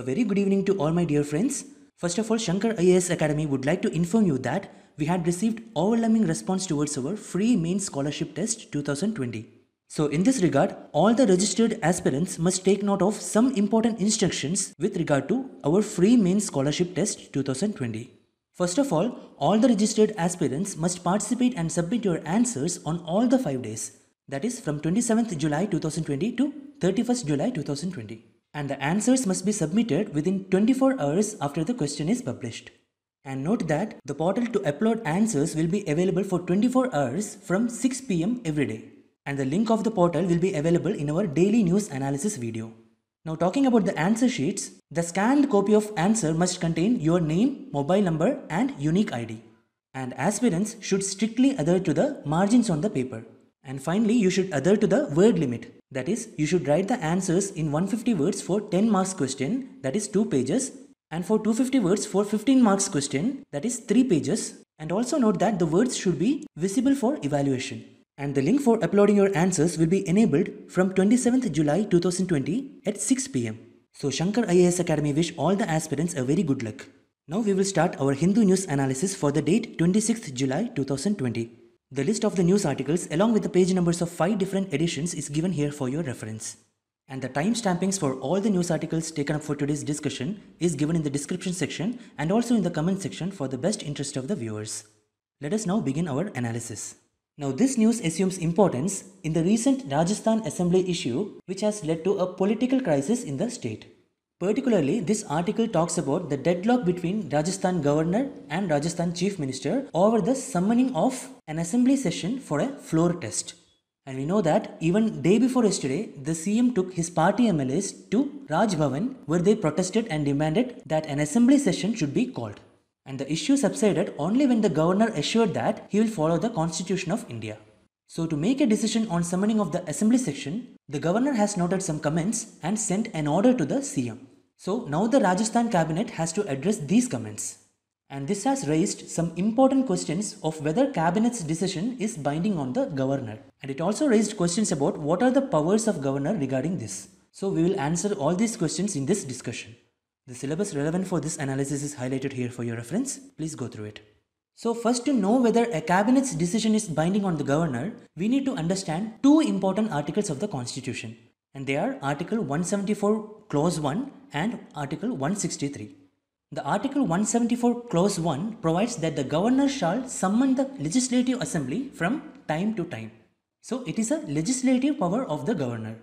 A very good evening to all my dear friends. First of all, Shankar IAS Academy would like to inform you that we had received overwhelming response towards our free main scholarship test 2020. So in this regard, all the registered aspirants must take note of some important instructions with regard to our free main scholarship test 2020. First of all, all the registered aspirants must participate and submit your answers on all the 5 days. That is from 27th July 2020 to 31st July 2020 and the answers must be submitted within 24 hours after the question is published. And note that the portal to upload answers will be available for 24 hours from 6 pm every day. And the link of the portal will be available in our daily news analysis video. Now talking about the answer sheets, the scanned copy of answer must contain your name, mobile number and unique ID. And aspirants should strictly adhere to the margins on the paper. And finally, you should adhere to the word limit that is, you should write the answers in 150 words for 10 marks question, that is 2 pages, and for 250 words for 15 marks question, that is 3 pages. And also note that the words should be visible for evaluation. And the link for uploading your answers will be enabled from 27th July 2020 at 6 pm. So Shankar IAS Academy wish all the aspirants a very good luck. Now we will start our Hindu news analysis for the date 26th July 2020. The list of the news articles along with the page numbers of 5 different editions is given here for your reference. And the time stampings for all the news articles taken up for today's discussion is given in the description section and also in the comment section for the best interest of the viewers. Let us now begin our analysis. Now this news assumes importance in the recent Rajasthan Assembly issue which has led to a political crisis in the state. Particularly, this article talks about the deadlock between Rajasthan governor and Rajasthan chief minister over the summoning of an assembly session for a floor test. And we know that even day before yesterday, the CM took his party MLAs to Raj Bhavan where they protested and demanded that an assembly session should be called. And the issue subsided only when the governor assured that he will follow the constitution of India. So to make a decision on summoning of the assembly section, the governor has noted some comments and sent an order to the CM. So now the Rajasthan cabinet has to address these comments. And this has raised some important questions of whether cabinet's decision is binding on the governor. And it also raised questions about what are the powers of governor regarding this. So we will answer all these questions in this discussion. The syllabus relevant for this analysis is highlighted here for your reference. Please go through it. So first to know whether a cabinet's decision is binding on the governor, we need to understand two important articles of the constitution. And they are Article 174 Clause 1 and Article 163. The Article 174 Clause 1 provides that the governor shall summon the legislative assembly from time to time. So it is a legislative power of the governor.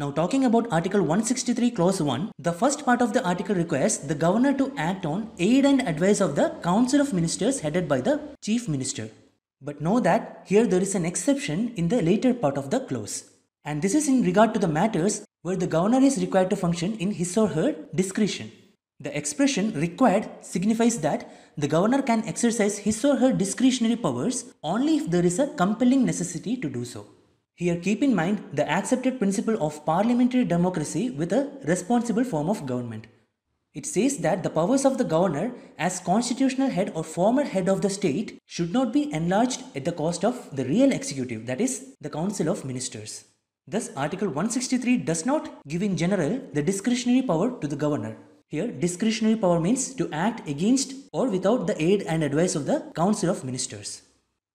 Now talking about Article 163 Clause 1, the first part of the article requires the governor to act on aid and advice of the Council of Ministers headed by the Chief Minister. But know that here there is an exception in the later part of the clause. And this is in regard to the matters where the governor is required to function in his or her discretion. The expression required signifies that the governor can exercise his or her discretionary powers only if there is a compelling necessity to do so. Here keep in mind the accepted principle of parliamentary democracy with a responsible form of government. It says that the powers of the governor as constitutional head or former head of the state should not be enlarged at the cost of the real executive, that is, the Council of Ministers. Thus, Article 163 does not give in general the discretionary power to the governor. Here, discretionary power means to act against or without the aid and advice of the Council of Ministers.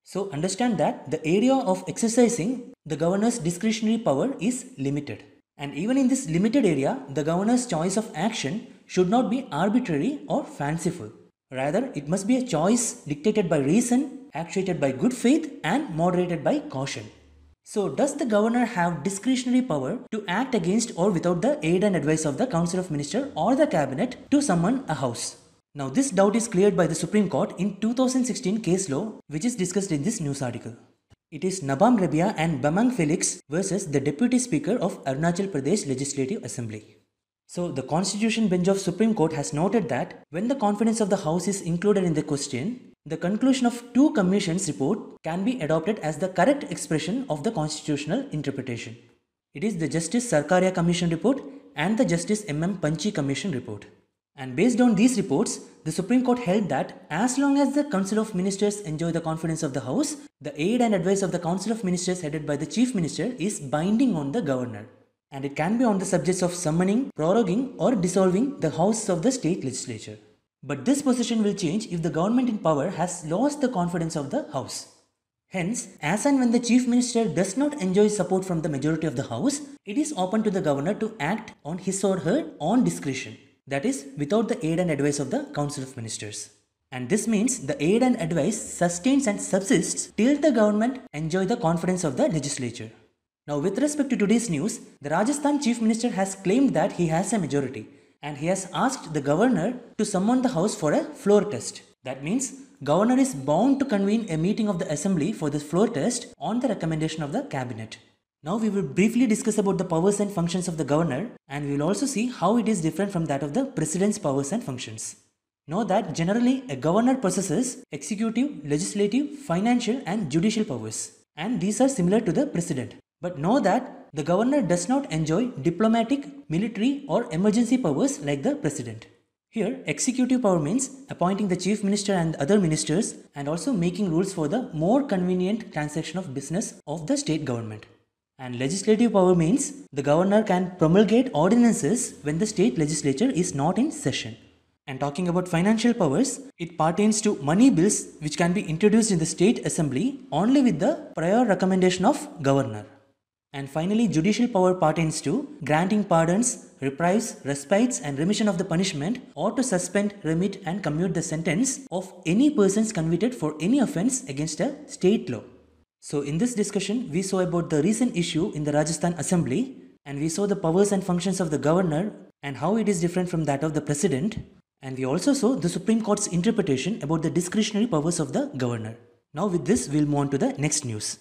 So understand that the area of exercising the governor's discretionary power is limited. And even in this limited area, the governor's choice of action should not be arbitrary or fanciful. Rather, it must be a choice dictated by reason, actuated by good faith, and moderated by caution. So, does the governor have discretionary power to act against or without the aid and advice of the Council of Ministers or the Cabinet to summon a house? Now this doubt is cleared by the Supreme Court in 2016 case law which is discussed in this news article. It is Nabam Rabia and Bamang Felix versus the Deputy Speaker of Arunachal Pradesh Legislative Assembly. So the Constitution Bench of Supreme Court has noted that when the confidence of the House is included in the question, the conclusion of two commissions report can be adopted as the correct expression of the constitutional interpretation. It is the Justice Sarkaria Commission report and the Justice M.M. Panchi Commission report. And based on these reports, the Supreme Court held that as long as the Council of Ministers enjoy the confidence of the House, the aid and advice of the Council of Ministers headed by the Chief Minister is binding on the Governor. And it can be on the subjects of summoning, proroguing or dissolving the House of the State Legislature. But this position will change if the government in power has lost the confidence of the House. Hence, as and when the Chief Minister does not enjoy support from the majority of the House, it is open to the Governor to act on his or her own discretion that is without the aid and advice of the Council of Ministers. And this means the aid and advice sustains and subsists till the government enjoy the confidence of the legislature. Now with respect to today's news, the Rajasthan Chief Minister has claimed that he has a majority and he has asked the governor to summon the house for a floor test. That means governor is bound to convene a meeting of the assembly for this floor test on the recommendation of the cabinet. Now we will briefly discuss about the powers and functions of the governor and we will also see how it is different from that of the president's powers and functions. Know that generally a governor possesses executive, legislative, financial and judicial powers and these are similar to the president. But know that the governor does not enjoy diplomatic, military or emergency powers like the president. Here, executive power means appointing the chief minister and other ministers and also making rules for the more convenient transaction of business of the state government. And legislative power means the governor can promulgate ordinances when the state legislature is not in session. And talking about financial powers, it pertains to money bills which can be introduced in the state assembly only with the prior recommendation of governor. And finally, judicial power pertains to granting pardons, reprives, respites, and remission of the punishment, or to suspend, remit, and commute the sentence of any persons convicted for any offense against a state law. So in this discussion, we saw about the recent issue in the Rajasthan Assembly and we saw the powers and functions of the governor and how it is different from that of the president. And we also saw the Supreme Court's interpretation about the discretionary powers of the governor. Now with this, we'll move on to the next news.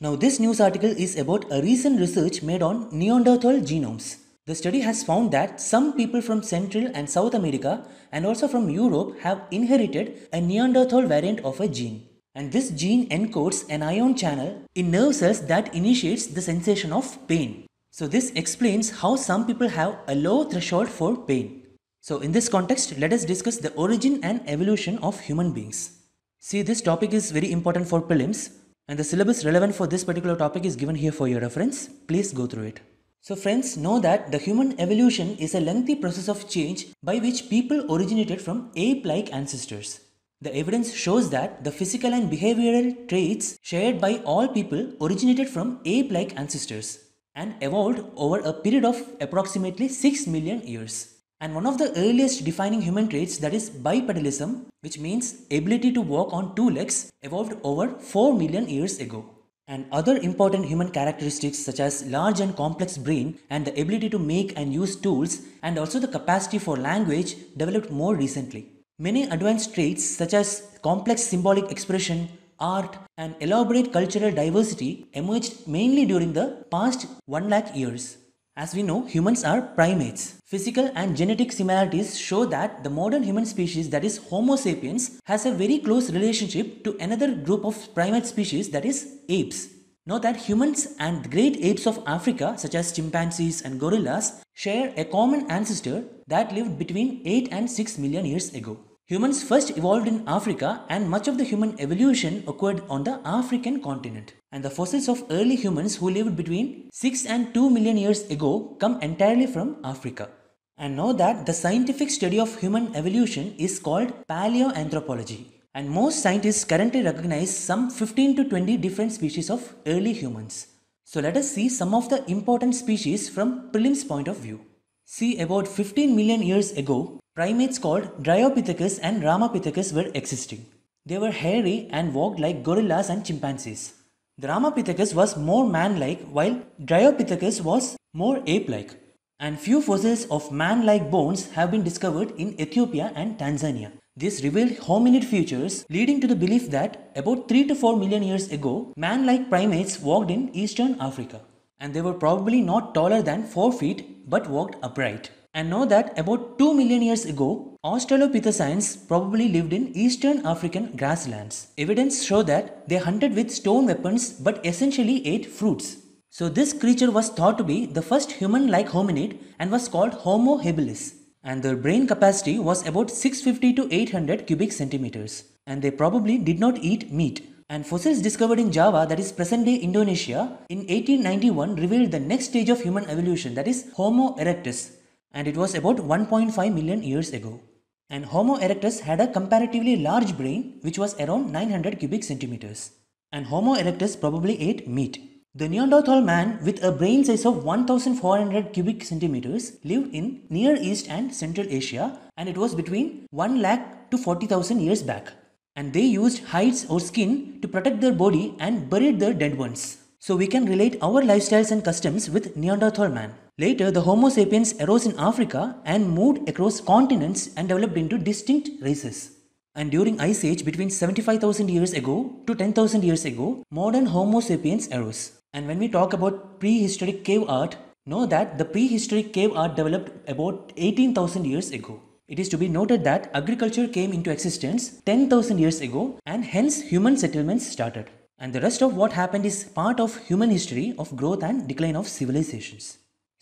Now this news article is about a recent research made on Neanderthal genomes. The study has found that some people from Central and South America and also from Europe have inherited a Neanderthal variant of a gene. And this gene encodes an ion channel in nerve cells that initiates the sensation of pain. So this explains how some people have a low threshold for pain. So in this context, let us discuss the origin and evolution of human beings. See, this topic is very important for prelims and the syllabus relevant for this particular topic is given here for your reference. Please go through it. So friends, know that the human evolution is a lengthy process of change by which people originated from ape-like ancestors. The evidence shows that the physical and behavioral traits shared by all people originated from ape-like ancestors and evolved over a period of approximately 6 million years. And one of the earliest defining human traits that is bipedalism, which means ability to walk on two legs, evolved over 4 million years ago. And other important human characteristics such as large and complex brain and the ability to make and use tools and also the capacity for language developed more recently. Many advanced traits such as complex symbolic expression, art, and elaborate cultural diversity emerged mainly during the past 1 lakh years. As we know, humans are primates. Physical and genetic similarities show that the modern human species, that is Homo sapiens, has a very close relationship to another group of primate species, that is apes. Note that humans and great apes of Africa, such as chimpanzees and gorillas, share a common ancestor that lived between 8 and 6 million years ago. Humans first evolved in Africa and much of the human evolution occurred on the African continent. And the fossils of early humans who lived between 6 and 2 million years ago come entirely from Africa. And know that the scientific study of human evolution is called paleoanthropology. And most scientists currently recognize some 15 to 20 different species of early humans. So let us see some of the important species from Prelim's point of view. See about 15 million years ago, Primates called Dryopithecus and Ramapithecus were existing. They were hairy and walked like gorillas and chimpanzees. The Ramapithecus was more man-like while Dryopithecus was more ape-like. And few fossils of man-like bones have been discovered in Ethiopia and Tanzania. This revealed hominid features, leading to the belief that about 3 to 4 million years ago, man-like primates walked in eastern Africa. And they were probably not taller than 4 feet but walked upright and know that about 2 million years ago, Australopithecines probably lived in eastern African grasslands. Evidence show that they hunted with stone weapons but essentially ate fruits. So this creature was thought to be the first human-like hominid and was called Homo habilis. And their brain capacity was about 650 to 800 cubic centimeters. And they probably did not eat meat. And fossils discovered in Java, that is present-day Indonesia, in 1891 revealed the next stage of human evolution, that is Homo erectus, and it was about 1.5 million years ago. And Homo erectus had a comparatively large brain which was around 900 cubic centimeters. And Homo erectus probably ate meat. The Neanderthal man with a brain size of 1400 cubic centimeters lived in Near East and Central Asia and it was between 1 lakh to 40,000 years back. And they used hides or skin to protect their body and buried their dead ones. So we can relate our lifestyles and customs with Neanderthal man. Later, the Homo sapiens arose in Africa and moved across continents and developed into distinct races. And during Ice Age between 75,000 years ago to 10,000 years ago, modern Homo sapiens arose. And when we talk about prehistoric cave art, know that the prehistoric cave art developed about 18,000 years ago. It is to be noted that agriculture came into existence 10,000 years ago and hence human settlements started. And the rest of what happened is part of human history of growth and decline of civilizations.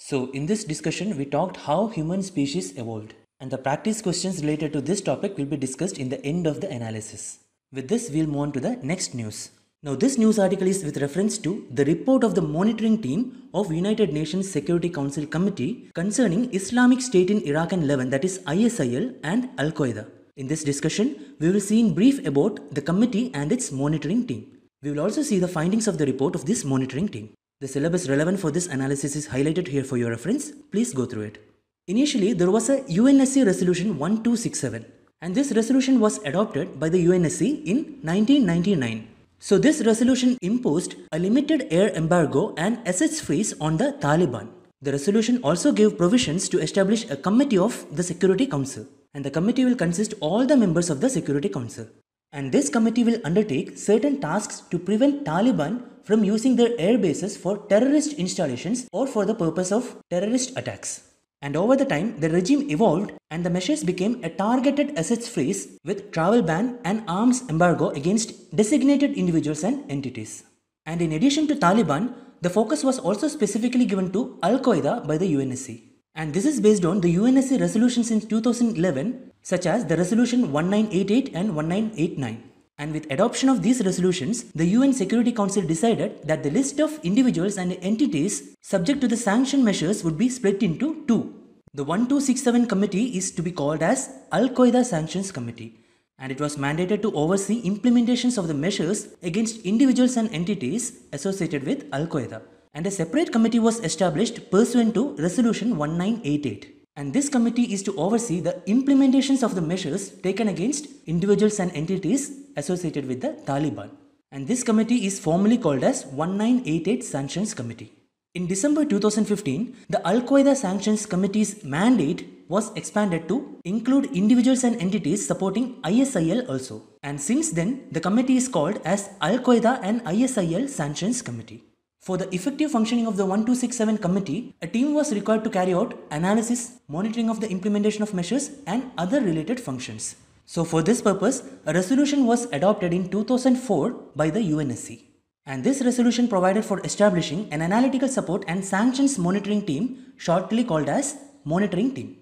So in this discussion, we talked how human species evolved and the practice questions related to this topic will be discussed in the end of the analysis. With this, we'll move on to the next news. Now this news article is with reference to the report of the monitoring team of United Nations Security Council Committee concerning Islamic State in Iraq and Levant, that is ISIL and Al-Qaeda. In this discussion, we will see in brief about the committee and its monitoring team. We will also see the findings of the report of this monitoring team. The syllabus relevant for this analysis is highlighted here for your reference. Please go through it. Initially, there was a UNSC Resolution 1267 and this resolution was adopted by the UNSC in 1999. So this resolution imposed a limited air embargo and assets freeze on the Taliban. The resolution also gave provisions to establish a committee of the Security Council and the committee will consist all the members of the Security Council. And this committee will undertake certain tasks to prevent Taliban from using their air bases for terrorist installations or for the purpose of terrorist attacks. And over the time, the regime evolved and the measures became a targeted assets freeze with travel ban and arms embargo against designated individuals and entities. And in addition to Taliban, the focus was also specifically given to Al Qaeda by the UNSC. And this is based on the UNSC resolution since 2011 such as the Resolution 1988 and 1989. And with adoption of these resolutions, the UN Security Council decided that the list of individuals and entities subject to the sanction measures would be split into two. The 1267 committee is to be called as Al-Qaeda Sanctions Committee and it was mandated to oversee implementations of the measures against individuals and entities associated with Al-Qaeda. And a separate committee was established pursuant to Resolution 1988. And this committee is to oversee the implementations of the measures taken against individuals and entities associated with the Taliban. And this committee is formally called as 1988 Sanctions Committee. In December 2015, the Al Qaeda Sanctions Committee's mandate was expanded to include individuals and entities supporting ISIL also. And since then, the committee is called as Al Qaeda and ISIL Sanctions Committee. For the effective functioning of the 1267 committee, a team was required to carry out analysis, monitoring of the implementation of measures and other related functions. So for this purpose, a resolution was adopted in 2004 by the UNSC. And this resolution provided for establishing an analytical support and sanctions monitoring team, shortly called as monitoring team.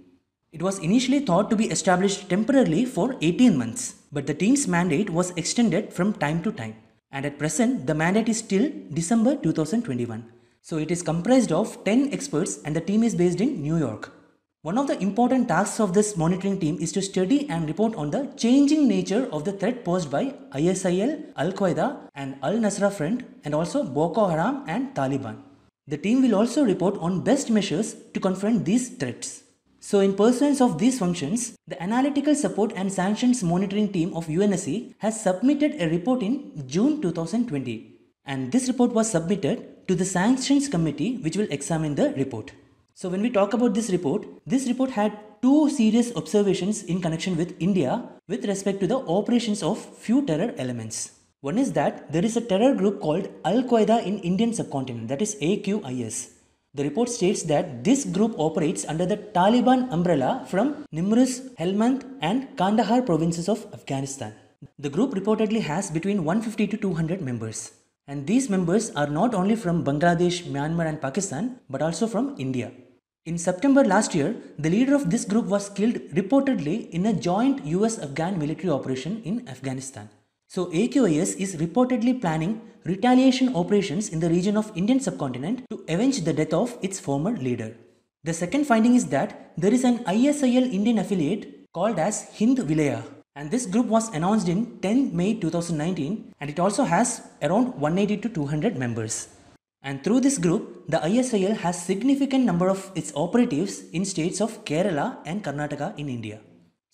It was initially thought to be established temporarily for 18 months, but the team's mandate was extended from time to time and at present the mandate is till December 2021. So it is comprised of 10 experts and the team is based in New York. One of the important tasks of this monitoring team is to study and report on the changing nature of the threat posed by ISIL, Al-Qaeda and Al-Nusra Front and also Boko Haram and Taliban. The team will also report on best measures to confront these threats. So in pursuance of these functions, the Analytical Support and Sanctions Monitoring Team of UNSC has submitted a report in June 2020. And this report was submitted to the Sanctions Committee which will examine the report. So when we talk about this report, this report had two serious observations in connection with India with respect to the operations of few terror elements. One is that there is a terror group called Al Qaeda in Indian subcontinent, that is AQIS. The report states that this group operates under the Taliban umbrella from Nimruz, Helmand and Kandahar provinces of Afghanistan. The group reportedly has between 150 to 200 members. And these members are not only from Bangladesh, Myanmar and Pakistan, but also from India. In September last year, the leader of this group was killed reportedly in a joint US-Afghan military operation in Afghanistan. So AQIS is reportedly planning retaliation operations in the region of Indian subcontinent to avenge the death of its former leader. The second finding is that there is an ISIL Indian affiliate called as Hind Vilaya and this group was announced in 10 May 2019 and it also has around 180 to 200 members. And through this group, the ISIL has significant number of its operatives in states of Kerala and Karnataka in India.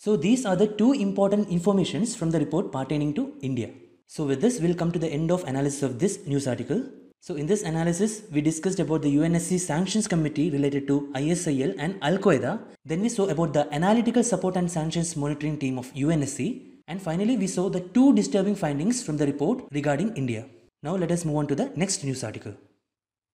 So these are the two important informations from the report pertaining to India. So with this, we'll come to the end of analysis of this news article. So in this analysis, we discussed about the UNSC sanctions committee related to ISIL and Al-Qaeda. Then we saw about the analytical support and sanctions monitoring team of UNSC. And finally, we saw the two disturbing findings from the report regarding India. Now let us move on to the next news article.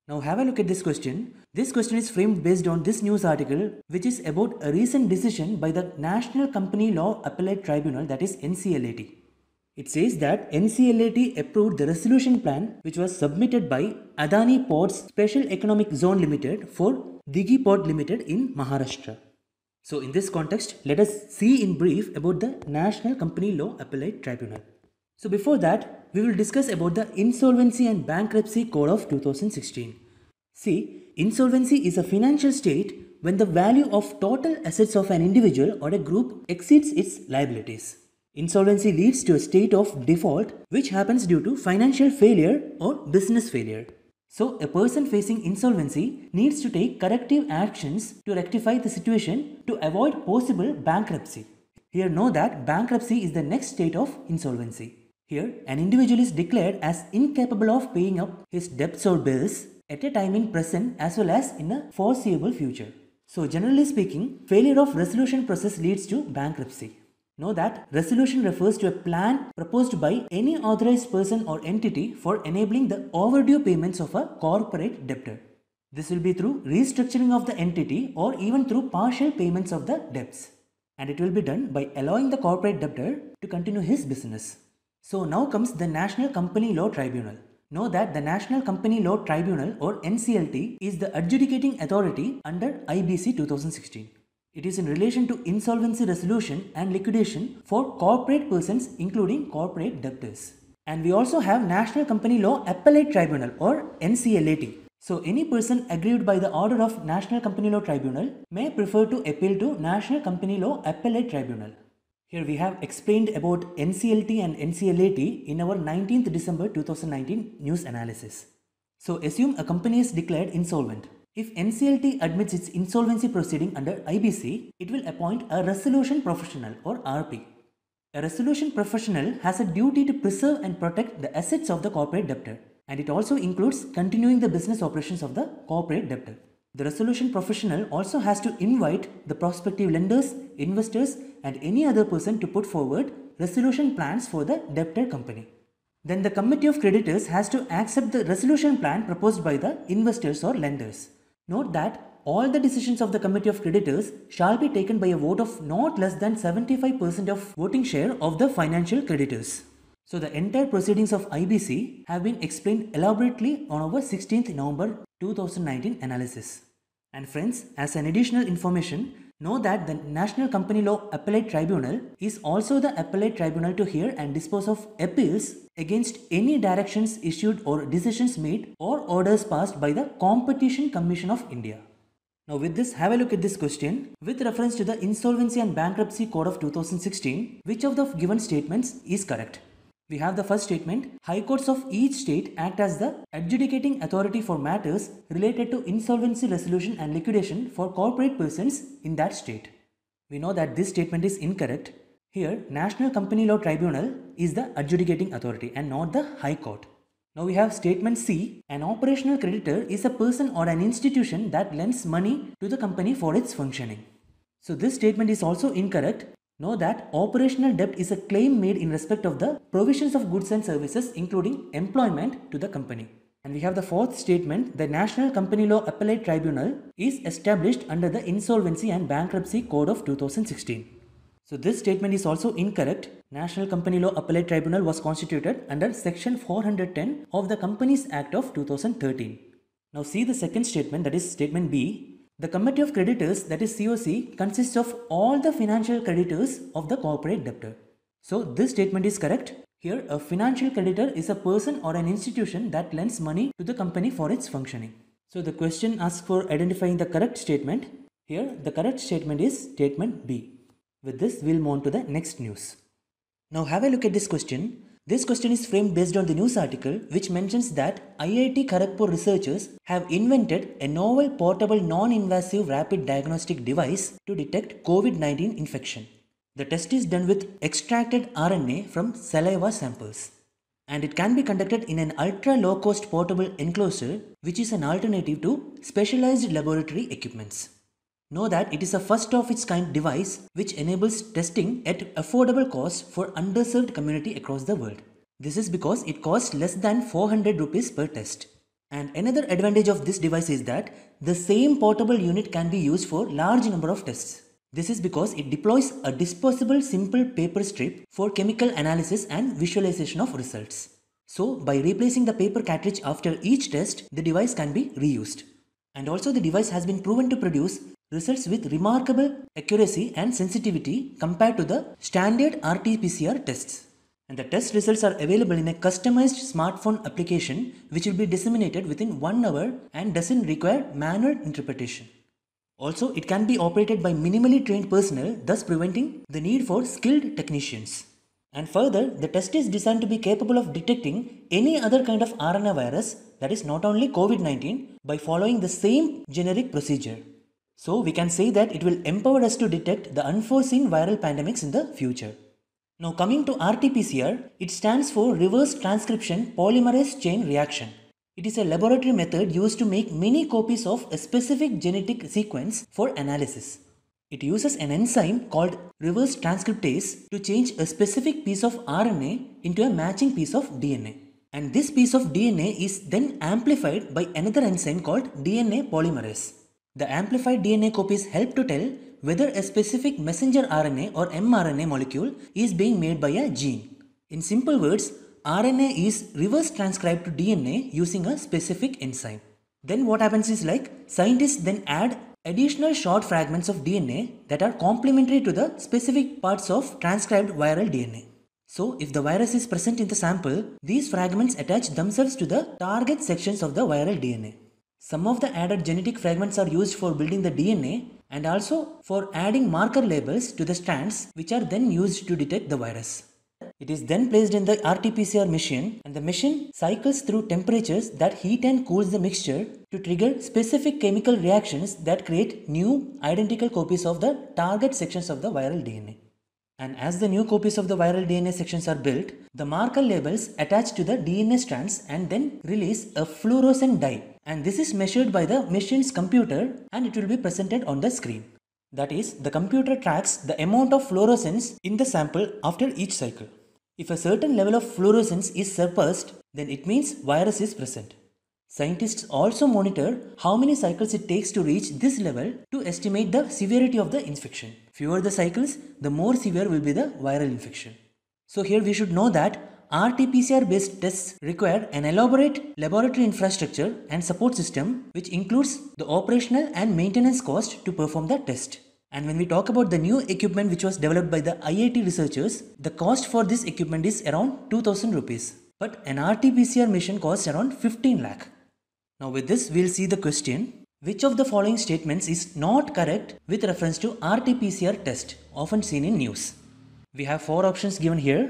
Now have a look at this question. This question is framed based on this news article which is about a recent decision by the National Company Law Appellate Tribunal that is NCLAT. It says that NCLAT approved the resolution plan which was submitted by Adani Ports Special Economic Zone Limited for Digi Port Limited in Maharashtra. So in this context, let us see in brief about the National Company Law Appellate Tribunal. So before that, we will discuss about the Insolvency and Bankruptcy Code of 2016. See, insolvency is a financial state when the value of total assets of an individual or a group exceeds its liabilities. Insolvency leads to a state of default which happens due to financial failure or business failure. So, a person facing insolvency needs to take corrective actions to rectify the situation to avoid possible bankruptcy. Here, know that bankruptcy is the next state of insolvency. Here, an individual is declared as incapable of paying up his debts or bills at a time in present as well as in a foreseeable future. So generally speaking, failure of resolution process leads to bankruptcy. Know that resolution refers to a plan proposed by any authorized person or entity for enabling the overdue payments of a corporate debtor. This will be through restructuring of the entity or even through partial payments of the debts. And it will be done by allowing the corporate debtor to continue his business. So now comes the National Company Law Tribunal. Know that the National Company Law Tribunal or NCLT is the adjudicating authority under IBC 2016. It is in relation to insolvency resolution and liquidation for corporate persons including corporate debtors. And we also have National Company Law Appellate Tribunal or NCLAT. So any person aggrieved by the order of National Company Law Tribunal may prefer to appeal to National Company Law Appellate Tribunal. Here we have explained about NCLT and NCLAT in our 19th December 2019 news analysis. So assume a company is declared insolvent. If NCLT admits its insolvency proceeding under IBC, it will appoint a resolution professional or RP. A resolution professional has a duty to preserve and protect the assets of the corporate debtor and it also includes continuing the business operations of the corporate debtor. The resolution professional also has to invite the prospective lenders, investors and any other person to put forward resolution plans for the debtor company. Then the committee of creditors has to accept the resolution plan proposed by the investors or lenders. Note that all the decisions of the committee of creditors shall be taken by a vote of not less than 75% of voting share of the financial creditors. So the entire proceedings of IBC have been explained elaborately on our 16th November 2019 analysis. And friends, as an additional information, know that the National Company Law Appellate Tribunal is also the appellate tribunal to hear and dispose of appeals against any directions issued or decisions made or orders passed by the Competition Commission of India. Now with this, have a look at this question. With reference to the Insolvency and Bankruptcy Code of 2016, which of the given statements is correct? We have the first statement High courts of each state act as the adjudicating authority for matters related to insolvency resolution and liquidation for corporate persons in that state. We know that this statement is incorrect. Here, National Company Law Tribunal is the adjudicating authority and not the High Court. Now we have statement C. An operational creditor is a person or an institution that lends money to the company for its functioning. So this statement is also incorrect. Know that operational debt is a claim made in respect of the provisions of goods and services including employment to the company. And we have the fourth statement, the National Company Law Appellate Tribunal is established under the Insolvency and Bankruptcy Code of 2016. So this statement is also incorrect. National Company Law Appellate Tribunal was constituted under section 410 of the Companies Act of 2013. Now see the second statement that is statement B. The committee of creditors, that is COC, consists of all the financial creditors of the corporate debtor. So this statement is correct. Here, a financial creditor is a person or an institution that lends money to the company for its functioning. So the question asks for identifying the correct statement. Here, the correct statement is statement B. With this, we'll move on to the next news. Now have a look at this question. This question is framed based on the news article which mentions that IIT Kharagpur researchers have invented a novel portable non-invasive rapid diagnostic device to detect COVID-19 infection. The test is done with extracted RNA from saliva samples and it can be conducted in an ultra low cost portable enclosure which is an alternative to specialized laboratory equipments. Know that it is a first of its kind device which enables testing at affordable cost for underserved community across the world. This is because it costs less than 400 rupees per test. And another advantage of this device is that the same portable unit can be used for large number of tests. This is because it deploys a disposable simple paper strip for chemical analysis and visualization of results. So by replacing the paper cartridge after each test, the device can be reused. And also the device has been proven to produce results with remarkable accuracy and sensitivity compared to the standard RT-PCR tests. And the test results are available in a customized smartphone application which will be disseminated within one hour and doesn't require manual interpretation. Also, it can be operated by minimally trained personnel, thus preventing the need for skilled technicians. And further, the test is designed to be capable of detecting any other kind of RNA virus, that is not only COVID 19, by following the same generic procedure. So we can say that it will empower us to detect the unforeseen viral pandemics in the future. Now coming to RT-PCR, it stands for Reverse Transcription Polymerase Chain Reaction. It is a laboratory method used to make many copies of a specific genetic sequence for analysis. It uses an enzyme called reverse transcriptase to change a specific piece of RNA into a matching piece of DNA. And this piece of DNA is then amplified by another enzyme called DNA polymerase. The amplified DNA copies help to tell whether a specific messenger RNA or mRNA molecule is being made by a gene. In simple words, RNA is reverse transcribed to DNA using a specific enzyme. Then what happens is like scientists then add additional short fragments of DNA that are complementary to the specific parts of transcribed viral DNA. So if the virus is present in the sample, these fragments attach themselves to the target sections of the viral DNA. Some of the added genetic fragments are used for building the DNA and also for adding marker labels to the strands which are then used to detect the virus. It is then placed in the RT-PCR machine and the machine cycles through temperatures that heat and cools the mixture to trigger specific chemical reactions that create new identical copies of the target sections of the viral DNA. And as the new copies of the viral DNA sections are built, the marker labels attach to the DNA strands and then release a fluorescent dye. And this is measured by the machine's computer and it will be presented on the screen. That is, the computer tracks the amount of fluorescence in the sample after each cycle. If a certain level of fluorescence is surpassed, then it means virus is present. Scientists also monitor how many cycles it takes to reach this level to estimate the severity of the infection. Fewer the cycles, the more severe will be the viral infection. So here we should know that RT-PCR based tests require an elaborate laboratory infrastructure and support system which includes the operational and maintenance cost to perform the test. And when we talk about the new equipment which was developed by the IIT researchers, the cost for this equipment is around 2000 rupees. But an RT-PCR machine costs around 15 lakh. Now with this we'll see the question which of the following statements is not correct with reference to RT-PCR test often seen in news. We have four options given here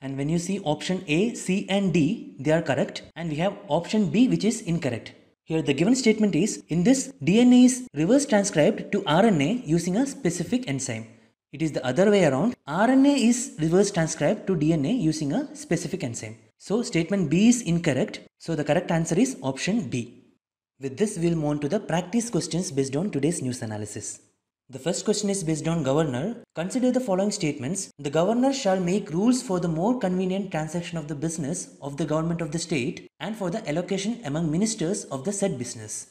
and when you see option A, C and D they are correct and we have option B which is incorrect. Here the given statement is in this DNA is reverse transcribed to RNA using a specific enzyme. It is the other way around. RNA is reverse transcribed to DNA using a specific enzyme. So statement B is incorrect. So the correct answer is option B. With this, we'll move on to the practice questions based on today's news analysis. The first question is based on governor. Consider the following statements. The governor shall make rules for the more convenient transaction of the business of the government of the state and for the allocation among ministers of the said business.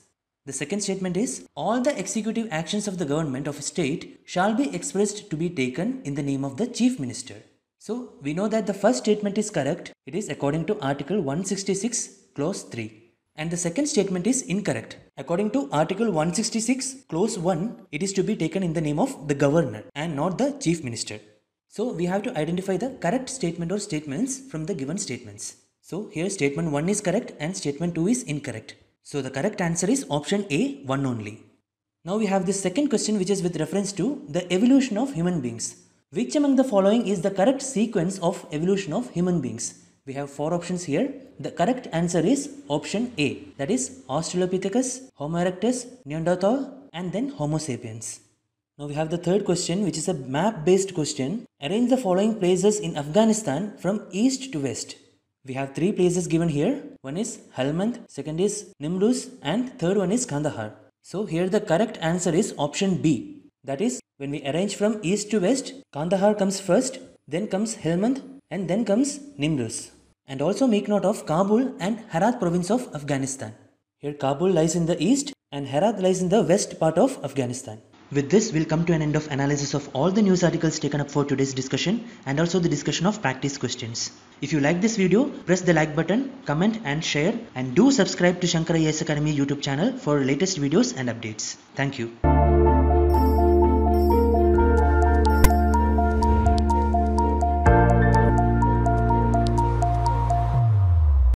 The second statement is All the executive actions of the government of a state shall be expressed to be taken in the name of the chief minister. So we know that the first statement is correct. It is according to Article 166, Clause 3 and the second statement is incorrect. According to Article 166, Clause 1, it is to be taken in the name of the governor and not the chief minister. So we have to identify the correct statement or statements from the given statements. So here statement 1 is correct and statement 2 is incorrect. So the correct answer is option A, 1 only. Now we have this second question which is with reference to the evolution of human beings. Which among the following is the correct sequence of evolution of human beings? We have four options here. The correct answer is option A, that is Australopithecus, Homo erectus, Neanderthal, and then Homo sapiens. Now we have the third question, which is a map based question. Arrange the following places in Afghanistan from east to west. We have three places given here. One is Helmand, second is Nimruz, and third one is Kandahar. So here the correct answer is option B. That is, when we arrange from east to west, Kandahar comes first, then comes Helmand, and then comes Nimrus. And also make note of Kabul and Herat province of Afghanistan. Here Kabul lies in the east and Herat lies in the west part of Afghanistan. With this, we'll come to an end of analysis of all the news articles taken up for today's discussion and also the discussion of practice questions. If you like this video, press the like button, comment and share and do subscribe to Shankar AS Academy YouTube channel for latest videos and updates. Thank you.